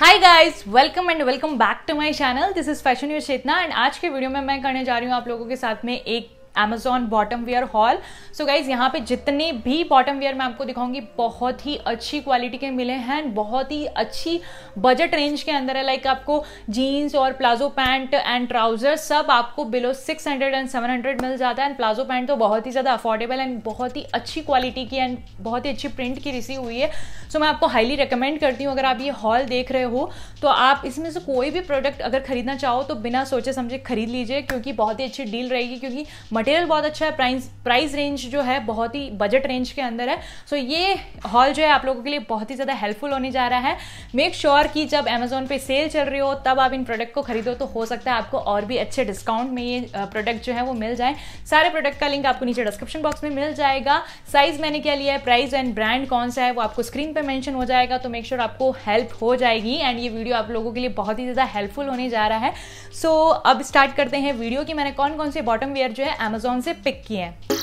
high guys welcome and welcome back to my channel this is fashion your Chetna and आज के video में मैं करने जा रही हूँ आप लोगों के साथ में एक Amazon bottom wear haul so guys यहाँ पे जितने भी बॉटम वेयर मैं आपको दिखाऊंगी बहुत ही अच्छी क्वालिटी के मिले हैं बहुत ही अच्छी बजट रेंज के अंदर है लाइक like आपको जीन्स और प्लाजो पैंट एंड ट्राउजर सब आपको below six hundred and seven hundred मिल जाता है एंड प्लाजो पैंट तो बहुत ही ज़्यादा अफोर्डेबल एंड बहुत ही अच्छी क्वालिटी की एंड बहुत ही अच्छी प्रिंट की रिसीव हुई है सो so, मैं आपको हाईली रिकमेंड करती हूँ अगर आप ये हॉल देख रहे हो तो आप इसमें से कोई भी प्रोडक्ट अगर खरीदना चाहो तो बिना सोचे समझे खरीद लीजिए क्योंकि बहुत ही अच्छी डील रहेगी क्योंकि मटेरियल बहुत अच्छा है प्राइस प्राइस रेंज जो है बहुत ही बजट रेंज के अंदर है सो so, ये हॉल जो है आप लोगों के लिए बहुत ही ज़्यादा हेल्पफुल होने जा रहा है मेक श्योर sure कि जब अमेजोन पे सेल चल रही हो तब आप इन प्रोडक्ट को खरीदो तो हो सकता है आपको और भी अच्छे डिस्काउंट में ये प्रोडक्ट जो है वो मिल जाए सारे प्रोडक्ट का लिंक आपको नीचे डिस्क्रिप्शन बॉक्स में मिल जाएगा साइज़ मैंने क्या लिया है प्राइस एंड ब्रांड कौन सा है वो आपको स्क्रीन पर मैंशन हो जाएगा तो मेक श्योर sure आपको हेल्प हो जाएगी एंड ये वीडियो आप लोगों के लिए बहुत ही ज़्यादा हेल्पफुल होने जा रहा है सो so, अब स्टार्ट करते हैं वीडियो की मैंने कौन कौन से बॉटम वेयर जो है अमेजोन से पिक किए हैं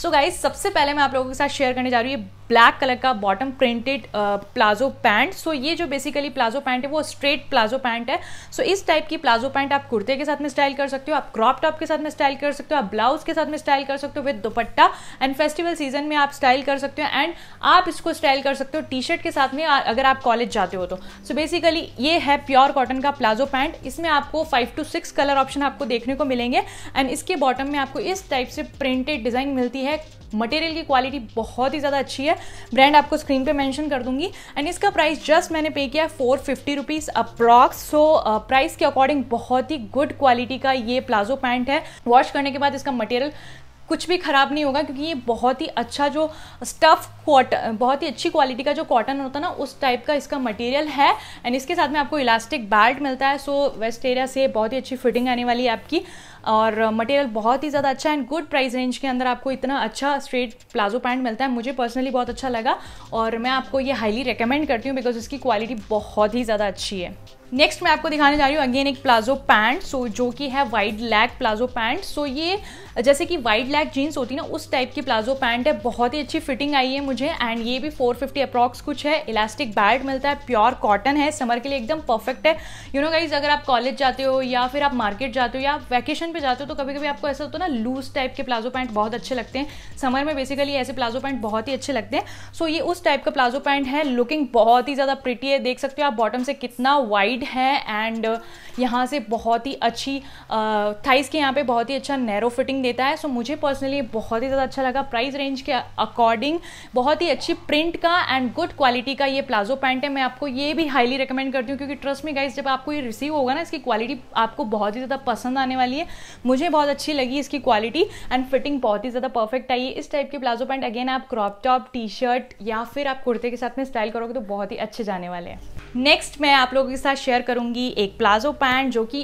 सो गाइज सबसे पहले मैं आप लोगों के साथ शेयर करने जा रही हूँ ये ब्लैक कलर का bottom printed palazzo pant so ये जो बेसिकली प्लाजो पैंट है वो स्ट्रेट प्लाजो पैंट है सो इस टाइप की प्लाजो पैंट आप कुर्ते के साथ में स्टाइल कर सकते हो आप क्रॉप टॉप के साथ में स्टाइल कर सकते हो आप ब्लाउज के साथ में स्टाइल कर सकते हो with dupatta and festival season में आप स्टाइल कर सकते हो एंड आप इसको स्टाइल कर सकते हो टी शर्ट के साथ में अगर आप कॉलेज जाते हो तो सो बेसिकली ये है प्योर कॉटन का प्लाजो पैंट इसमें आपको five to six colour option आपको देखने को मिलेंगे एंड इसके बॉटम में आपको इस टाइप से प्रिंटेड डिजाइन मिलती है है मटेरियल की क्वालिटी बहुत ही ज़्यादा अच्छी है ब्रांड आपको स्क्रीन पे मेंशन कर दूंगी एंड इसका प्राइस जस्ट मैंने पे किया four fifty rupees approx so price के अकॉर्डिंग बहुत ही गुड क्वालिटी का ये प्लाजो पैंट है वॉश करने के बाद इसका मटेरियल कुछ भी ख़राब नहीं होगा क्योंकि ये बहुत ही अच्छा जो स्टफ़ कॉटन बहुत ही अच्छी क्वालिटी का जो कॉटन होता है ना उस टाइप का इसका मटेरियल है एंड इसके साथ में आपको इलास्टिक बेल्ट मिलता है सो वेस्ट एरिया से बहुत ही अच्छी फिटिंग आने वाली है आपकी और मटेरियल बहुत ही ज़्यादा अच्छा एंड गुड प्राइस रेंज के अंदर आपको इतना अच्छा स्ट्रेट प्लाजो पैंट मिलता है मुझे पर्सनली बहुत अच्छा लगा और मैं आपको ये हाईली रिकमेंड करती हूँ बिकॉज इसकी क्वालिटी बहुत ही ज़्यादा अच्छी है नेक्स्ट मैं आपको दिखाने जा रही हूँ अगेन एक प्लाजो पैंट सो जो कि है wide leg palazzo pant so ये जैसे कि वाइड लैग जीन्स होती है ना उस टाइप की प्लाजो पैंट है बहुत ही अच्छी फिटिंग आई है मुझे एंड ये भी 450 फिफ्टी अप्रॉक्स कुछ है इलास्टिक बैल्ट मिलता है प्योर कॉटन है समर के लिए एकदम परफेक्ट है यू नो गाइज अगर आप कॉलेज जाते हो या फिर आप मार्केट जाते हो या वैकेशन पर जाते हो तो कभी कभी आपको ऐसा होता है ना लूज टाइप के प्लाजो पैंट बहुत अच्छे लगते हैं समर में बेसिकली ऐसे प्लाजो पैंट बहुत ही अच्छे लगते हैं सो so, ये उस टाइप का प्लाजो पैंट है लुकिंग बहुत ही ज़्यादा प्रिटी है देख सकते हो आप बॉटम से कितना वाइड वाइड है एंड uh, यहाँ से बहुत ही अच्छी थाइस uh, के यहाँ पे बहुत ही अच्छा नैरो फिटिंग देता है सो so, मुझे पर्सनली बहुत ही ज़्यादा अच्छा लगा प्राइस रेंज के अकॉर्डिंग बहुत ही अच्छी प्रिंट का एंड गुड क्वालिटी का ये प्लाजो पैंट है मैं आपको ये भी हाईली रिकमेंड करती हूँ क्योंकि ट्रस्ट में गाइज जब आपको ये रिसीव होगा ना इसकी क्वालिटी आपको बहुत ही ज़्यादा पसंद आने वाली है मुझे बहुत अच्छी लगी इसकी क्वालिटी एंड फिटिंग बहुत ही ज़्यादा परफेक्ट आई है इस टाइप के प्लाजो पैंट अगेन आप क्रॉप टॉप टी शर्ट या फिर आप कुर्ते के साथ में स्टाइल करोगे तो बहुत ही अच्छे जाने वाले हैं नेक्स्ट मैं आप लोगों के साथ शेयर करूंगी एक प्लाजो पैंट जो कि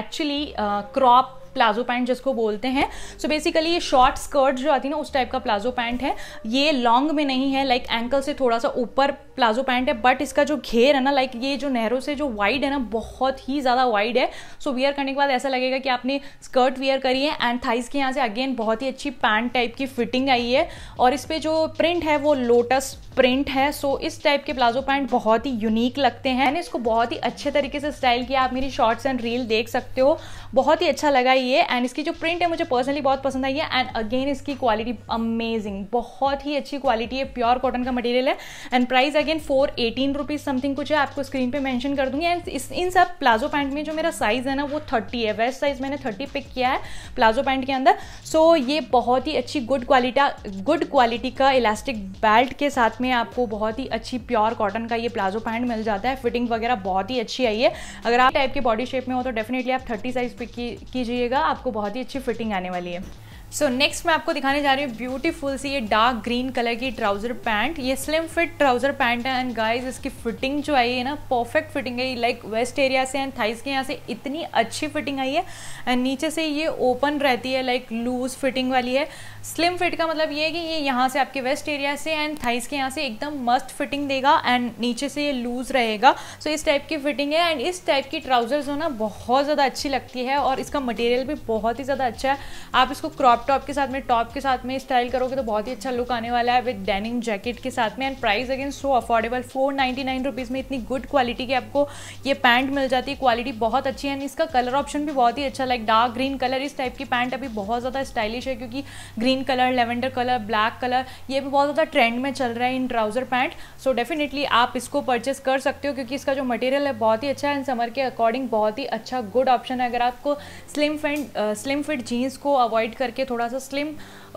actually uh, crop palazzo pant जिसको बोलते हैं सो बेसिकली ये शॉर्ट स्कर्ट जो आती है ना उस टाइप का प्लाजो पैंट है ये लॉन्ग में नहीं है लाइक like, एंकल से थोड़ा सा ऊपर प्लाजो पैंट है बट इसका जो घेर है ना लाइक like, ये जो नहरों से जो वाइड है ना बहुत ही ज़्यादा वाइड है सो so, वियर करने के बाद ऐसा लगेगा कि आपने स्कर्ट वियर करी है एंड थाइस के यहाँ से अगेन बहुत ही अच्छी पैंट टाइप की फिटिंग आई है और इस पर जो प्रिंट है वो लोटस प्रिंट है सो so, इस टाइप के प्लाजो पैंट बहुत ही यूनिक लगते हैं मैंने इसको बहुत ही अच्छे तरीके से स्टाइल किया आप मेरी शॉर्ट्स एंड रील देख सकते हो बहुत ही अच्छा लगा ये एंड इसकी जो प्रिंट है मुझे पर्सनली बहुत पसंद आई है एंड अगेन इसकी क्वालिटी अमेजिंग बहुत ही अच्छी क्वालिटी है प्योर कॉटन का मटेरियल है and price again four eighteen rupees something कुछ है आपको स्क्रीन पे मेंशन कर दूंगी एंड इन सब प्लाजो पैंट में जो मेरा साइज़ है ना वो थर्टी है वेस्ट साइज़ मैंने थर्टी पिक किया है प्लाजो पैंट के अंदर सो so, ये बहुत ही अच्छी गुड क्वालिटी गुड क्वालिटी का इलास्टिक बेल्ट के साथ में आपको बहुत ही अच्छी प्योर कॉटन का ये प्लाजो पैंट मिल जाता है फिटिंग वगैरह बहुत ही अच्छी आई है अगर आप टाइप के बॉडी शेप में हो तो डेफिनेटली आप थर्टी साइज़ पिक कीजिए लीजिएगा आपको बहुत ही अच्छी फिटिंग आने वाली है सो so, नेक्स्ट मैं आपको दिखाने जा रही हूँ ब्यूटीफुल सी ये डार्क ग्रीन कलर की ट्राउज़र पैंट ये स्लिम फिट ट्राउज़र पैंट है एंड गाइस इसकी फिटिंग जो आई है ना परफेक्ट फिटिंग है लाइक वेस्ट एरिया से एंड थाइस के यहाँ से इतनी अच्छी फिटिंग आई है एंड नीचे से ये ओपन रहती है लाइक लूज फिटिंग वाली है स्लिम फिट का मतलब ये है कि ये यहाँ से आपके वेस्ट एरिया से एंड थाइस के यहाँ से एकदम मस्त फिटिंग देगा एंड नीचे से ये लूज़ रहेगा सो so, इस टाइप की फिटिंग है एंड इस टाइप की ट्राउजर जो ना बहुत ज़्यादा अच्छी लगती है और इसका मटेरियल भी बहुत ही ज़्यादा अच्छा है आप इसको क्रॉप क्रॉप टॉप के साथ में टॉप के साथ में स्टाइल करोगे तो बहुत ही अच्छा लुक आने वाला है विद डेनिम जैकेट के साथ में and price again so affordable four ninety nine में इतनी गुड क्वालिटी की आपको ये पैंट मिल जाती है क्वालिटी बहुत अच्छी है एंड इसका कलर ऑप्शन भी बहुत ही अच्छा लाइक डार्क ग्रीन कलर इस टाइप की पैंट अभी बहुत ज़्यादा स्टाइलिश है क्योंकि green colour lavender colour black colour ये भी बहुत ज़्यादा ट्रेंड में चल रहा है in trouser pant so definitely आप इसको परचेस कर सकते हो क्योंकि इसका जो मटेरियल है बहुत ही अच्छा है एंड समर के अकॉर्डिंग बहुत ही अच्छा गुड ऑप्शन है अगर आपको slim fit slim fit jeans को अवॉइड करके थोड़ा सा स्लिम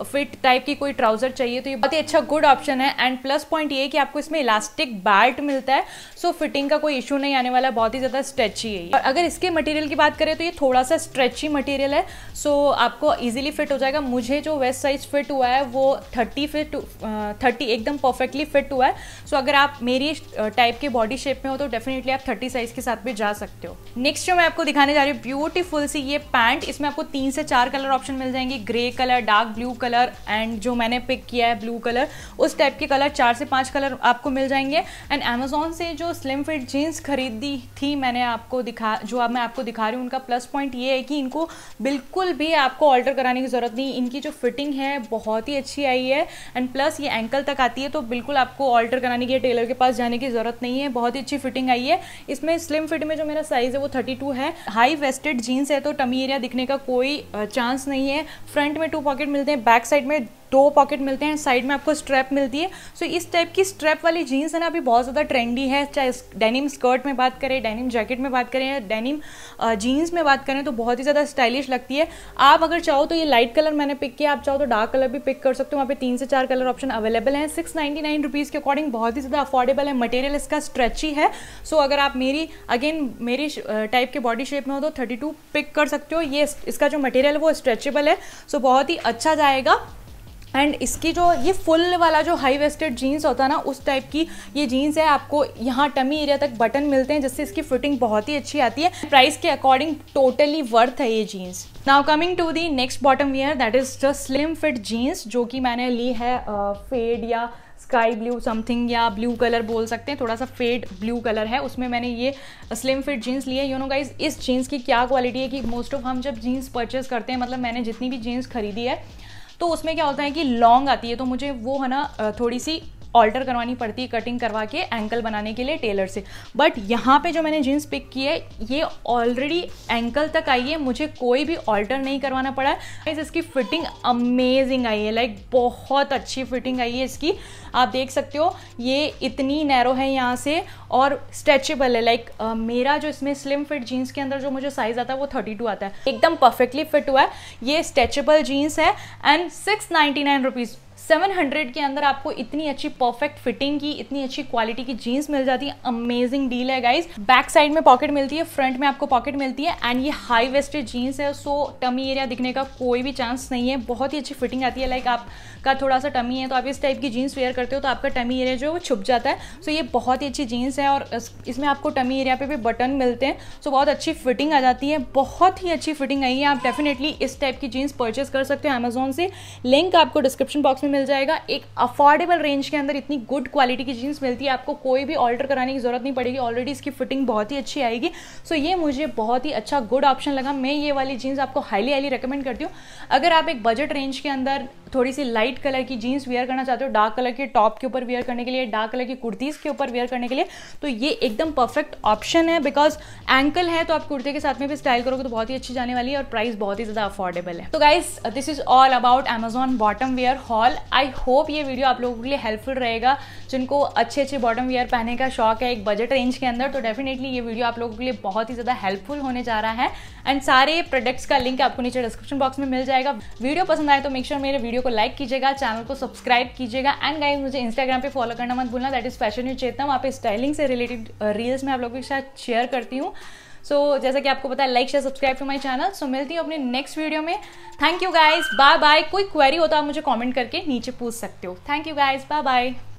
फिट टाइप की कोई ट्राउजर चाहिए तो ये बहुत ही अच्छा गुड ऑप्शन है एंड प्लस पॉइंट ये कि आपको इसमें इलास्टिक बैल्ट मिलता है सो फिटिंग का कोई इशू नहीं आने वाला बहुत ही ज़्यादा स्ट्रेची है और अगर इसके मटेरियल की बात करें तो ये थोड़ा सा स्ट्रेची मटेरियल है सो आपको ईजिली फिट हो जाएगा मुझे जो वेस्ट साइज फिट हुआ है वो थर्टी फिट थर्टी एकदम परफेक्टली फिट हुआ है सो अगर आप मेरी टाइप के बॉडी शेप में हो तो डेफिनेटली आप थर्टी साइज के साथ भी जा सकते हो नेक्स्ट जो मैं आपको दिखाने जा रही हूँ ब्यूटीफुल सी ये पैंट इसमें आपको तीन से चार कलर ऑप्शन मिल जाएंगे grey grey colour dark blue colour and जो मैंने पिक किया है ब्लू कलर उस टाइप के कलर चार से पांच कलर आपको मिल जाएंगे एंड अमेजोन से जो स्लिम फिट जीन्स खरीदी थी मैंने आपको दिखा जो अब मैं आपको दिखा रही हूँ उनका प्लस पॉइंट ये है कि इनको बिल्कुल भी आपको ऑल्टर कराने की ज़रूरत नहीं इनकी जो फिटिंग है बहुत ही अच्छी आई है एंड प्लस ये एंकल तक आती है तो बिल्कुल आपको ऑल्टर कराने की टेलर के पास जाने की ज़रूरत नहीं है बहुत ही अच्छी फिटिंग आई है इसमें स्लिम फिट में जो मेरा साइज़ है वो थर्टी है हाई वेस्टेड जीन्स है तो टमी एरिया दिखने का कोई चांस नहीं है फ्रंट फ्रंट में टू पॉकेट मिलते हैं बैक साइड में दो पॉकेट मिलते हैं साइड में आपको स्ट्रैप मिलती है सो so, इस टाइप की स्ट्रैप वाली जीन्स है ना अभी बहुत ज़्यादा ट्रेंडी है चाहे डेनिम स्कर्ट में बात करें डेनिम जैकेट में बात करें या डेनिम जीन्स में बात करें तो बहुत ही ज़्यादा स्टाइलिश लगती है आप अगर चाहो तो ये लाइट कलर मैंने पिक किया आप चाहो तो डार्क कलर भी पिक कर सकते हो वहाँ पे तीन से चार कलर ऑप्शन अवेलेबल हैं सिक्स नाइन्टी नाइन रुपीज़ के अकॉर्डिंग बहुत ही ज़्यादा अफोर्डेबल है मटेरियल इसका स्ट्रेची है सो so, अगर आप मेरी अगेन मेरी टाइप के बॉडी शेप में हो तो थर्टी टू पिक कर सकते हो ये इसका जो मटेरियल है वो स्ट्रेचेबल है सो so, बहुत ही अच्छा जाएगा एंड इसकी जो ये फुल वाला जो हाई वेस्टेड जीन्स होता है ना उस टाइप की ये जीन्स है आपको यहाँ टमी एरिया तक बटन मिलते हैं जिससे इसकी फिटिंग बहुत ही अच्छी आती है प्राइस के अकॉर्डिंग टोटली वर्थ है ये jeans now coming to the next bottom wear that is the slim fit jeans जो कि मैंने ली है फेड uh, या स्काई ब्लू समथिंग या ब्लू कलर बोल सकते हैं थोड़ा सा फेड ब्लू कलर है उसमें मैंने ये स्लिम फिट जीन्स ली है यू नो गाइज इस जीन्स की क्या क्वालिटी है कि मोस्ट ऑफ हम जब जीन्स परचेज करते हैं मतलब मैंने जितनी भी जीन्स खरीदी है तो उसमें क्या होता है कि लॉन्ग आती है तो मुझे वो है ना थोड़ी सी ऑल्टर करवानी पड़ती है कटिंग करवा के एंकल बनाने के लिए टेलर से बट यहाँ पे जो मैंने जीन्स पिक की है ये ऑलरेडी एंकल तक आई है मुझे कोई भी ऑल्टर नहीं करवाना पड़ा है इसकी फिटिंग अमेजिंग आई है लाइक बहुत अच्छी फिटिंग आई है इसकी आप देख सकते हो ये इतनी नैरो है यहाँ से और स्ट्रेचेबल है लाइक uh, मेरा जो इसमें स्लिम फिट जीन्स के अंदर जो मुझे साइज़ आता है वो टू आता है एकदम परफेक्टली फिट हुआ है ये स्ट्रेचेबल जीन्स है and six ninety nine rupees 700 के अंदर आपको इतनी अच्छी परफेक्ट फिटिंग की इतनी अच्छी क्वालिटी की जीन्स मिल जाती है अमेजिंग डील है गाइज बैक साइड में पॉकेट मिलती है फ्रंट में आपको पॉकेट मिलती है एंड ये हाई वेस्टेड जीन्स है सो टमी एरिया दिखने का कोई भी चांस नहीं है बहुत ही अच्छी फिटिंग आती है लाइक आपका थोड़ा सा टमी है तो आप इस टाइप की जीन्स वेयर करते हो तो आपका टमी एरिया जो है वो छुप जाता है सो ये बहुत ही अच्छी जीन्स है और इसमें आपको टमी एरिया पर भी बटन मिलते हैं सो बहुत अच्छी फिटिंग आ जाती है बहुत ही अच्छी फिटिंग आई है आप डेफिनेटली इस टाइप की जीन्स परचेज कर सकते हो अमेजोन से लिंक आपको डिस्क्रिप्शन बॉक्स में मिल जाएगा एक अफोर्डेबल रेंज के अंदर इतनी गुड क्वालिटी की जीन्स मिलती है आपको कोई भी ऑल्टर कराने की ज़रूरत नहीं पड़ेगी ऑलरेडी इसकी फिटिंग बहुत ही अच्छी आएगी सो so, ये मुझे बहुत ही अच्छा गुड ऑप्शन लगा मैं ये वाली जीन्स आपको हाईली हाईली रिकमेंड करती हूँ अगर आप एक बजट रेंज के अंदर थोड़ी सी लाइट कलर की जीन्स वेयर करना चाहते हो डार्क कलर के टॉप के ऊपर वेयर करने के लिए डार्क कलर की कुर्तीज़ के ऊपर वेयर करने के लिए तो ये एकदम परफेक्ट ऑप्शन है बिकॉज एंकल है तो आप कुर्ते के साथ में भी स्टाइल करोगे तो बहुत ही अच्छी जाने वाली है और प्राइस बहुत ही ज़्यादा अफोर्डेबल है तो guys this is all about Amazon bottom wear haul I hope ये वीडियो आप लोगों के लिए हेल्पफुल रहेगा जिनको अच्छे अच्छे बॉटम वेयर पहने का शौक है एक बजट रेंज के अंदर तो डेफिनेटली ये वीडियो आप लोगों के लिए बहुत ही ज़्यादा हेल्पफुल होने जा रहा है एंड सारे प्रोडक्ट्स का लिंक आपको नीचे डिस्क्रिप्शन बॉक्स में मिल जाएगा वीडियो पसंद आए तो मेक श्योर मेरे वीडियो को लाइक कीजिएगा चैनल को सब्सक्राइब कीजिएगा एंड गाइज मुझे इंस्टाग्राम पे फॉलो करना मत भूलना that is fashion you Chetna वहाँ पे स्टाइलिंग से रिलेटेड रील्स uh, मैं आप लोगों के साथ शेयर करती हूँ सो so, जैसा कि आपको पता है like share subscribe to my channel so मिलती हूँ अपने नेक्स्ट वीडियो में thank you guys bye bye कोई क्वेरी हो तो आप मुझे कॉमेंट करके नीचे पूछ सकते हो thank you guys bye bye